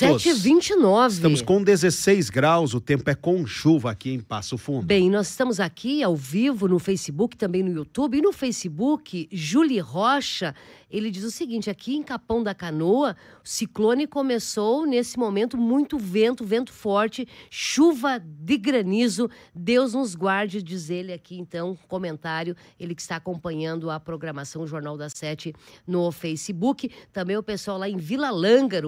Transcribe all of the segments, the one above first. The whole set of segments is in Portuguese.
minutos. 7h29. Estamos com 16 graus, o tempo é com chuva aqui em Passo Fundo. Bem, nós estamos aqui ao vivo no Facebook, também no YouTube. E no Facebook, Julie Rocha ele diz o seguinte: aqui em Capão da Canoa, o ciclone começou nesse momento muito vento, vento forte, chuva de granizo. Deus nos guarde, diz ele aqui, então, comentário. Ele que está acompanhando a programação Jornal da Sete no Facebook. Também o pessoal lá em Vila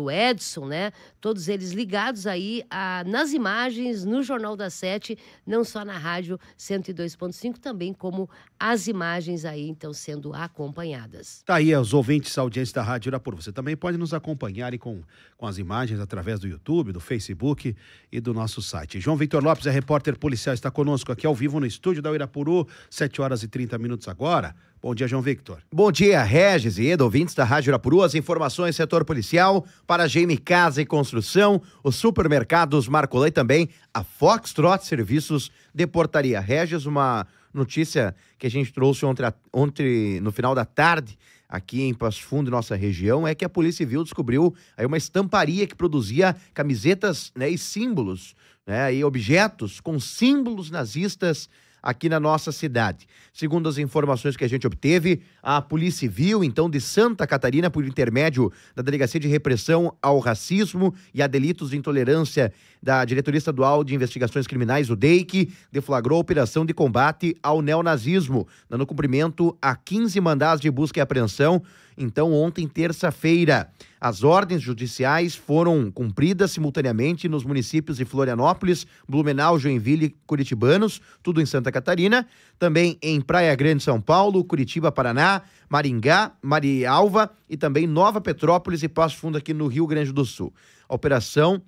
o Edson, né? Todos eles ligados aí a, nas imagens, no Jornal da Sete, não só na rádio 102.5, também como as imagens aí, então, sendo acompanhadas. Tá aí, Elzo os ouvintes, audientes da Rádio Irapuru. Você também pode nos acompanhar e com, com as imagens através do YouTube, do Facebook e do nosso site. João Vitor Lopes é repórter policial, está conosco aqui ao vivo no estúdio da Irapuru, 7 horas e 30 minutos agora. Bom dia, João Victor. Bom dia, Regis e Edo, ouvintes da Rádio Irapuru. As informações setor policial para GM Casa e Construção, os supermercados Marcolei também, a Foxtrot Serviços de Portaria. Regis, uma notícia que a gente trouxe ontem, ontem no final da tarde aqui em Passo Fundo, nossa região, é que a Polícia Civil descobriu aí uma estamparia que produzia camisetas né, e símbolos, né, e objetos com símbolos nazistas aqui na nossa cidade. Segundo as informações que a gente obteve, a Polícia Civil, então de Santa Catarina, por intermédio da Delegacia de Repressão ao Racismo e a Delitos de Intolerância da Diretoria Estadual de Investigações Criminais, o DEIC, deflagrou a operação de combate ao neonazismo, dando cumprimento a 15 mandados de busca e apreensão, então ontem, terça-feira. As ordens judiciais foram cumpridas simultaneamente nos municípios de Florianópolis, Blumenau, Joinville e Curitibanos, tudo em Santa Catarina, também em Praia Grande, São Paulo, Curitiba, Paraná, Maringá, Marialva e também Nova Petrópolis e Passo Fundo aqui no Rio Grande do Sul. A operação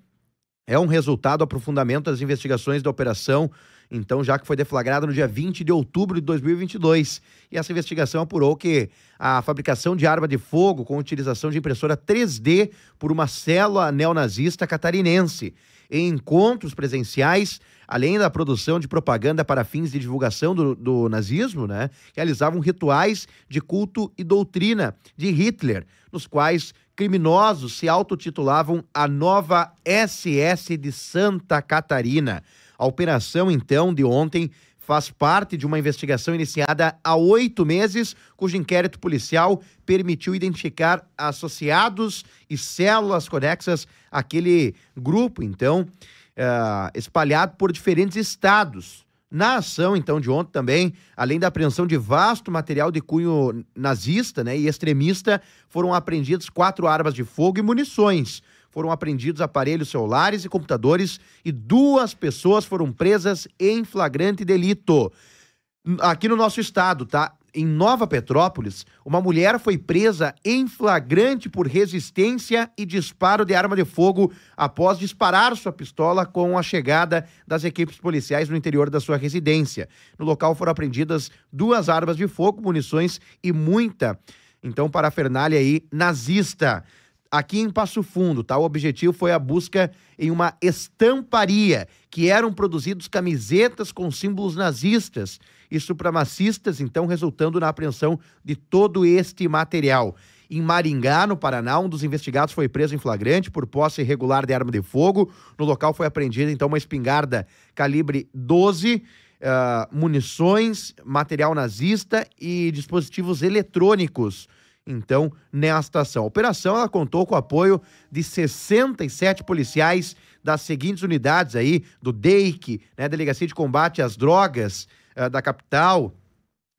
é um resultado do aprofundamento das investigações da operação então, já que foi deflagrada no dia 20 de outubro de 2022. E essa investigação apurou que a fabricação de arma de fogo com utilização de impressora 3D por uma célula neonazista catarinense. Em encontros presenciais, além da produção de propaganda para fins de divulgação do, do nazismo, né, realizavam rituais de culto e doutrina de Hitler, nos quais criminosos se autotitulavam a nova SS de Santa Catarina. A operação, então, de ontem faz parte de uma investigação iniciada há oito meses, cujo inquérito policial permitiu identificar associados e células conexas àquele grupo, então, uh, espalhado por diferentes estados. Na ação, então, de ontem também, além da apreensão de vasto material de cunho nazista né, e extremista, foram apreendidas quatro armas de fogo e munições foram apreendidos aparelhos celulares e computadores e duas pessoas foram presas em flagrante delito. Aqui no nosso estado, tá? Em Nova Petrópolis, uma mulher foi presa em flagrante por resistência e disparo de arma de fogo após disparar sua pistola com a chegada das equipes policiais no interior da sua residência. No local foram apreendidas duas armas de fogo, munições e muita, então, parafernália aí nazista aqui em Passo Fundo, tá? O objetivo foi a busca em uma estamparia, que eram produzidos camisetas com símbolos nazistas e supremacistas, então resultando na apreensão de todo este material. Em Maringá, no Paraná, um dos investigados foi preso em flagrante por posse irregular de arma de fogo. No local foi apreendida então uma espingarda calibre 12 Uh, ah, munições, material nazista e dispositivos eletrônicos então, nesta ação. A operação ela contou com o apoio de 67 policiais das seguintes unidades aí, do DEIC, né, Delegacia de Combate às Drogas uh, da capital,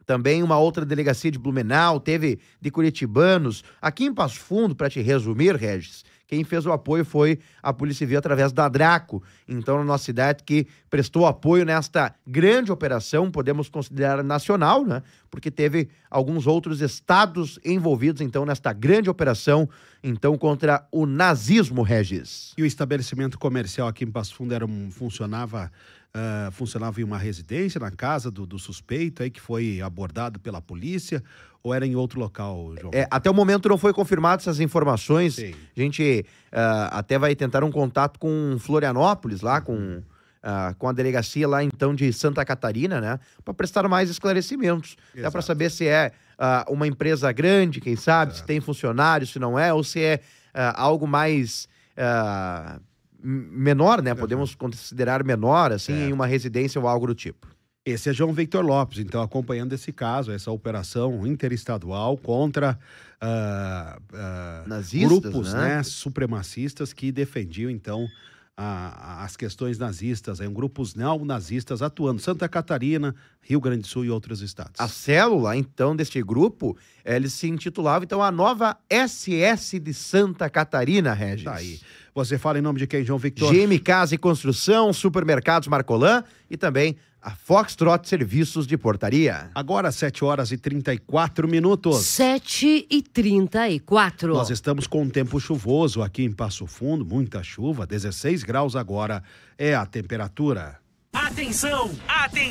também uma outra delegacia de Blumenau, teve de Curitibanos. Aqui em Passo Fundo, para te resumir, Regis, quem fez o apoio foi a Polícia Civil através da Draco, então na nossa cidade, que prestou apoio nesta grande operação, podemos considerar nacional, né? Porque teve alguns outros estados envolvidos, então, nesta grande operação, então, contra o nazismo, Regis. E o estabelecimento comercial aqui em Passo Fundo era um, funcionava uh, funcionava em uma residência, na casa do, do, suspeito, aí que foi abordado pela polícia, ou era em outro local, João? É, até o momento não foi confirmado essas informações. Sim. A gente uh, até vai tentar um contato com Florianópolis, lá com. Uh, com a delegacia lá então de Santa Catarina, né, para prestar mais esclarecimentos, Exato. para saber se é uh, uma empresa grande, quem sabe, Exato. se tem funcionários, se não é, ou se é uh, algo mais menor, né? Podemos uhum. considerar menor, assim, é. em uma residência ou algo do tipo. Esse é João Victor Lopes, então, acompanhando esse caso, essa operação interestadual contra uh, uh, Nazistas, grupos né? né? supremacistas que defendiam, então, a, as questões nazistas, aí, um grupos neonazistas atuando Santa Catarina, Rio Grande do Sul e outros estados. A célula, então, deste grupo, ele se intitulava, então, a nova SS de Santa Catarina, Regis. Tá aí. Você fala em nome de quem, João Victor? GM Casa e Construção, Supermercados Marcolan e também a Foxtrot Serviços de Portaria. Agora, 7 horas e 34 minutos. 7 e 34. Nós estamos com um tempo chuvoso aqui em Passo Fundo, muita chuva, 16 graus agora é a temperatura. Atenção! Atenção!